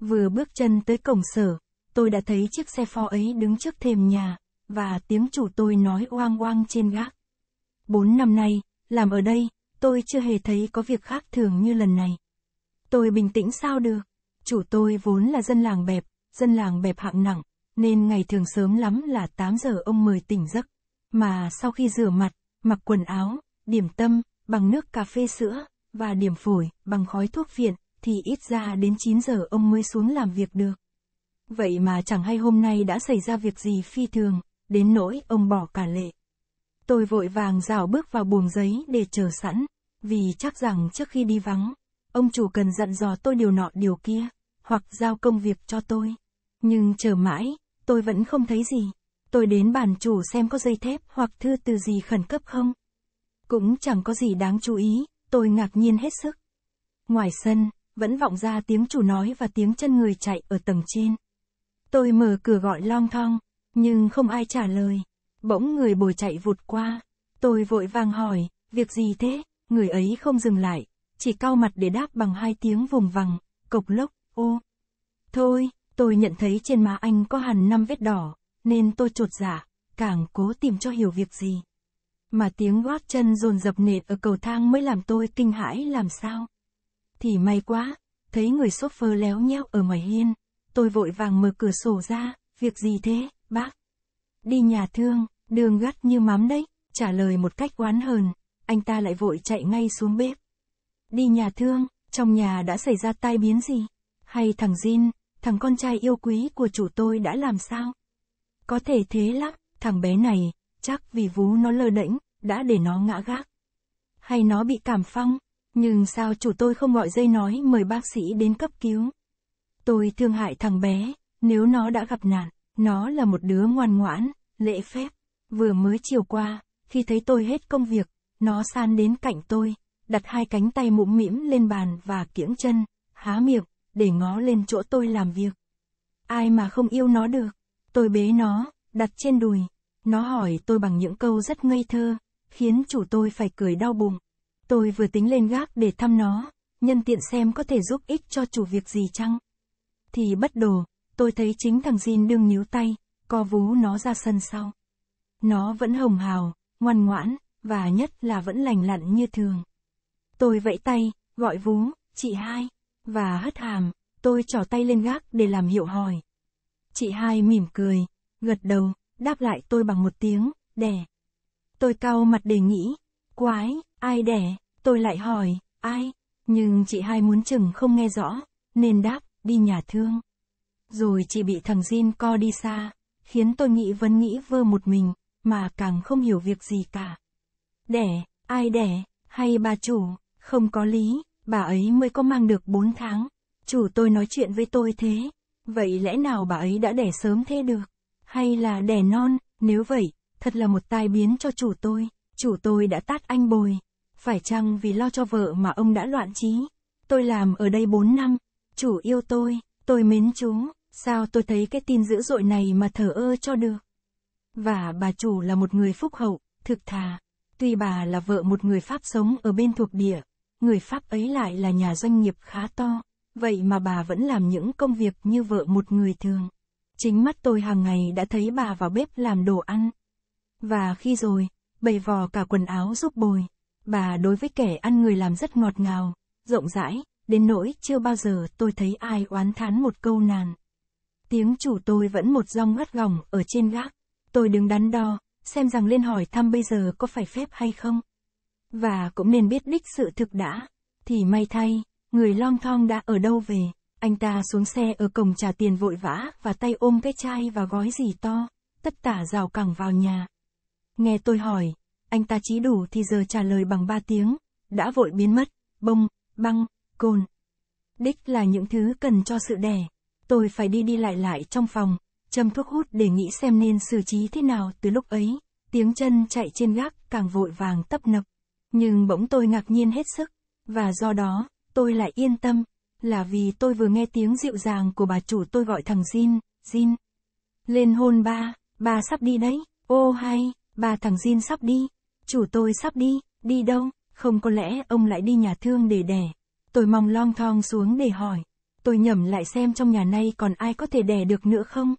Vừa bước chân tới cổng sở, tôi đã thấy chiếc xe pho ấy đứng trước thềm nhà, và tiếng chủ tôi nói oang oang trên gác. Bốn năm nay, làm ở đây, tôi chưa hề thấy có việc khác thường như lần này. Tôi bình tĩnh sao được, chủ tôi vốn là dân làng bẹp, dân làng bẹp hạng nặng, nên ngày thường sớm lắm là 8 giờ ông mời tỉnh giấc. Mà sau khi rửa mặt, mặc quần áo, điểm tâm, bằng nước cà phê sữa, và điểm phổi, bằng khói thuốc viện, thì ít ra đến 9 giờ ông mới xuống làm việc được. Vậy mà chẳng hay hôm nay đã xảy ra việc gì phi thường, đến nỗi ông bỏ cả lệ. Tôi vội vàng rào bước vào buồng giấy để chờ sẵn, vì chắc rằng trước khi đi vắng, ông chủ cần dặn dò tôi điều nọ điều kia, hoặc giao công việc cho tôi. Nhưng chờ mãi, tôi vẫn không thấy gì. Tôi đến bàn chủ xem có dây thép hoặc thư từ gì khẩn cấp không. Cũng chẳng có gì đáng chú ý, tôi ngạc nhiên hết sức. Ngoài sân, vẫn vọng ra tiếng chủ nói và tiếng chân người chạy ở tầng trên. Tôi mở cửa gọi long thong, nhưng không ai trả lời. Bỗng người bồi chạy vụt qua. Tôi vội vàng hỏi, việc gì thế? Người ấy không dừng lại, chỉ cau mặt để đáp bằng hai tiếng vùng vằng, cộc lốc, ô. Thôi, tôi nhận thấy trên má anh có hẳn năm vết đỏ, nên tôi trột giả dạ, càng cố tìm cho hiểu việc gì. Mà tiếng gót chân dồn dập nệt ở cầu thang mới làm tôi kinh hãi làm sao thì may quá, thấy người xốp phơ léo nheo ở ngoài hiên, tôi vội vàng mở cửa sổ ra, việc gì thế, bác? Đi nhà thương, đường gắt như mắm đấy, trả lời một cách oán hờn, anh ta lại vội chạy ngay xuống bếp. Đi nhà thương, trong nhà đã xảy ra tai biến gì? Hay thằng Jin, thằng con trai yêu quý của chủ tôi đã làm sao? Có thể thế lắm, thằng bé này, chắc vì vú nó lơ đễnh, đã để nó ngã gác. Hay nó bị cảm phong, nhưng sao chủ tôi không gọi dây nói mời bác sĩ đến cấp cứu? Tôi thương hại thằng bé, nếu nó đã gặp nạn, nó là một đứa ngoan ngoãn, lễ phép. Vừa mới chiều qua, khi thấy tôi hết công việc, nó san đến cạnh tôi, đặt hai cánh tay mũm mĩm lên bàn và kiễng chân, há miệng, để ngó lên chỗ tôi làm việc. Ai mà không yêu nó được, tôi bế nó, đặt trên đùi, nó hỏi tôi bằng những câu rất ngây thơ, khiến chủ tôi phải cười đau bụng. Tôi vừa tính lên gác để thăm nó, nhân tiện xem có thể giúp ích cho chủ việc gì chăng. Thì bất đồ, tôi thấy chính thằng Jin đương níu tay, co vú nó ra sân sau. Nó vẫn hồng hào, ngoan ngoãn, và nhất là vẫn lành lặn như thường. Tôi vẫy tay, gọi vú, chị hai, và hất hàm, tôi trỏ tay lên gác để làm hiệu hỏi. Chị hai mỉm cười, gật đầu, đáp lại tôi bằng một tiếng, đẻ. Tôi cao mặt đề nghĩ, quái, Ai đẻ? Tôi lại hỏi, ai? Nhưng chị hai muốn chừng không nghe rõ, nên đáp, đi nhà thương. Rồi chị bị thằng Jin co đi xa, khiến tôi nghĩ vẫn nghĩ vơ một mình, mà càng không hiểu việc gì cả. Đẻ, ai đẻ, hay bà chủ, không có lý, bà ấy mới có mang được 4 tháng. Chủ tôi nói chuyện với tôi thế, vậy lẽ nào bà ấy đã đẻ sớm thế được? Hay là đẻ non, nếu vậy, thật là một tai biến cho chủ tôi, chủ tôi đã tát anh bồi. Phải chăng vì lo cho vợ mà ông đã loạn trí? Tôi làm ở đây 4 năm, chủ yêu tôi, tôi mến chú, sao tôi thấy cái tin dữ dội này mà thở ơ cho được? Và bà chủ là một người phúc hậu, thực thà. Tuy bà là vợ một người Pháp sống ở bên thuộc địa, người Pháp ấy lại là nhà doanh nghiệp khá to, vậy mà bà vẫn làm những công việc như vợ một người thường. Chính mắt tôi hàng ngày đã thấy bà vào bếp làm đồ ăn. Và khi rồi, bày vò cả quần áo giúp bồi. Bà đối với kẻ ăn người làm rất ngọt ngào, rộng rãi, đến nỗi chưa bao giờ tôi thấy ai oán thán một câu nàn. Tiếng chủ tôi vẫn một rong ngắt gỏng ở trên gác. Tôi đứng đắn đo, xem rằng lên hỏi thăm bây giờ có phải phép hay không. Và cũng nên biết đích sự thực đã. Thì may thay, người long thong đã ở đâu về. Anh ta xuống xe ở cổng trả tiền vội vã và tay ôm cái chai và gói gì to. Tất tả rào cẳng vào nhà. Nghe tôi hỏi, anh ta chỉ đủ thì giờ trả lời bằng ba tiếng, đã vội biến mất, bông, băng, cồn. Đích là những thứ cần cho sự đẻ. Tôi phải đi đi lại lại trong phòng, châm thuốc hút để nghĩ xem nên xử trí thế nào từ lúc ấy. Tiếng chân chạy trên gác càng vội vàng tấp nập. Nhưng bỗng tôi ngạc nhiên hết sức, và do đó, tôi lại yên tâm, là vì tôi vừa nghe tiếng dịu dàng của bà chủ tôi gọi thằng Jin, Jin. Lên hôn ba, bà sắp đi đấy, ô hay, bà thằng Jin sắp đi, Chủ tôi sắp đi, đi đâu, không có lẽ ông lại đi nhà thương để đẻ. Tôi mong long thong xuống để hỏi. Tôi nhẩm lại xem trong nhà này còn ai có thể đẻ được nữa không?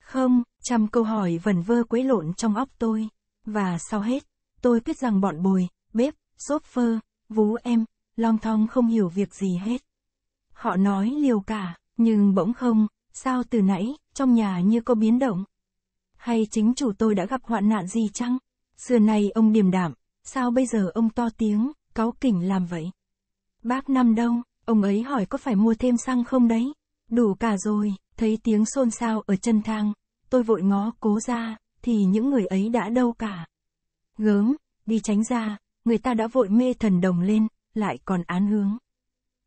Không, trăm câu hỏi vẩn vơ quấy lộn trong óc tôi. Và sau hết, tôi biết rằng bọn bồi, bếp, xốp phơ, vú em, long thong không hiểu việc gì hết. Họ nói liều cả, nhưng bỗng không, sao từ nãy, trong nhà như có biến động. Hay chính chủ tôi đã gặp hoạn nạn gì chăng? Xưa nay ông điềm đạm, sao bây giờ ông to tiếng, cáu kỉnh làm vậy? Bác năm đâu, ông ấy hỏi có phải mua thêm xăng không đấy? Đủ cả rồi, thấy tiếng xôn xao ở chân thang, tôi vội ngó cố ra, thì những người ấy đã đâu cả. Gớm, đi tránh ra, người ta đã vội mê thần đồng lên, lại còn án hướng.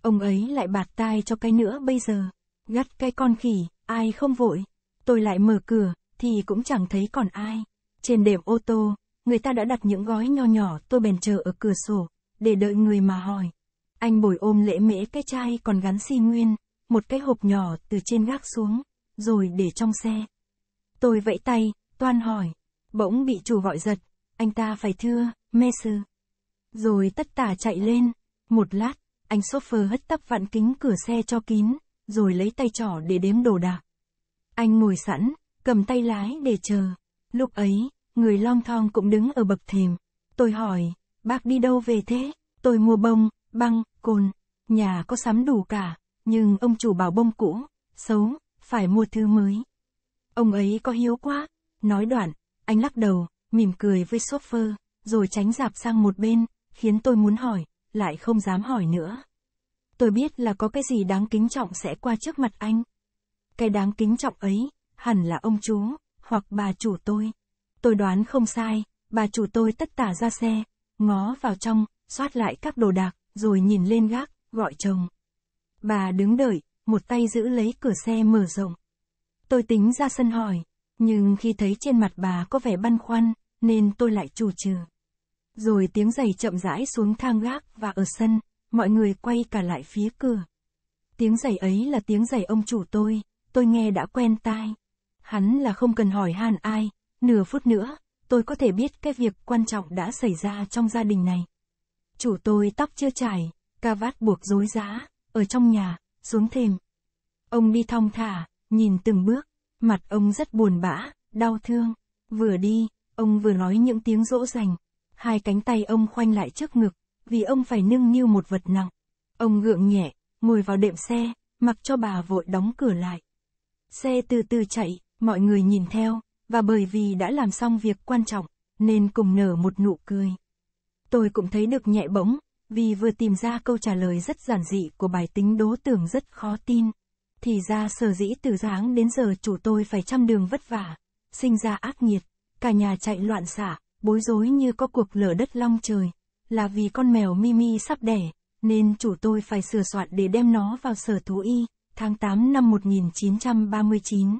Ông ấy lại bạt tai cho cái nữa bây giờ, gắt cái con khỉ, ai không vội. Tôi lại mở cửa, thì cũng chẳng thấy còn ai. Trên đệm ô tô, người ta đã đặt những gói nho nhỏ tôi bèn chờ ở cửa sổ, để đợi người mà hỏi. Anh bồi ôm lễ mễ cái chai còn gắn xi nguyên, một cái hộp nhỏ từ trên gác xuống, rồi để trong xe. Tôi vẫy tay, toan hỏi, bỗng bị chủ gọi giật, anh ta phải thưa, mê sư. Rồi tất tả chạy lên, một lát, anh phơ hất tấp vặn kính cửa xe cho kín, rồi lấy tay trỏ để đếm đồ đạc. Anh ngồi sẵn, cầm tay lái để chờ. Lúc ấy, Người long thong cũng đứng ở bậc thềm. Tôi hỏi, bác đi đâu về thế? Tôi mua bông, băng, cồn. Nhà có sắm đủ cả, nhưng ông chủ bảo bông cũ, xấu, phải mua thứ mới. Ông ấy có hiếu quá. Nói đoạn, anh lắc đầu, mỉm cười với chauffeur, rồi tránh dạp sang một bên, khiến tôi muốn hỏi, lại không dám hỏi nữa. Tôi biết là có cái gì đáng kính trọng sẽ qua trước mặt anh. Cái đáng kính trọng ấy, hẳn là ông chú, hoặc bà chủ tôi. Tôi đoán không sai, bà chủ tôi tất tả ra xe, ngó vào trong, xoát lại các đồ đạc, rồi nhìn lên gác, gọi chồng. Bà đứng đợi, một tay giữ lấy cửa xe mở rộng. Tôi tính ra sân hỏi, nhưng khi thấy trên mặt bà có vẻ băn khoăn, nên tôi lại chủ trừ. Rồi tiếng giày chậm rãi xuống thang gác và ở sân, mọi người quay cả lại phía cửa. Tiếng giày ấy là tiếng giày ông chủ tôi, tôi nghe đã quen tai. Hắn là không cần hỏi han ai, Nửa phút nữa, tôi có thể biết cái việc quan trọng đã xảy ra trong gia đình này. Chủ tôi tóc chưa chải, ca vát buộc rối rã, ở trong nhà, xuống thềm. Ông đi thong thả, nhìn từng bước, mặt ông rất buồn bã, đau thương. Vừa đi, ông vừa nói những tiếng dỗ dành. Hai cánh tay ông khoanh lại trước ngực, vì ông phải nâng niu một vật nặng. Ông gượng nhẹ, ngồi vào đệm xe, mặc cho bà vội đóng cửa lại. Xe từ từ chạy, mọi người nhìn theo, và bởi vì đã làm xong việc quan trọng, nên cùng nở một nụ cười. Tôi cũng thấy được nhẹ bỗng, vì vừa tìm ra câu trả lời rất giản dị của bài tính đố tưởng rất khó tin. Thì ra sở dĩ từ sáng đến giờ chủ tôi phải trăm đường vất vả, sinh ra ác nhiệt, cả nhà chạy loạn xả, bối rối như có cuộc lở đất long trời, là vì con mèo Mimi sắp đẻ, nên chủ tôi phải sửa soạn để đem nó vào sở thú y, tháng 8 năm 1939.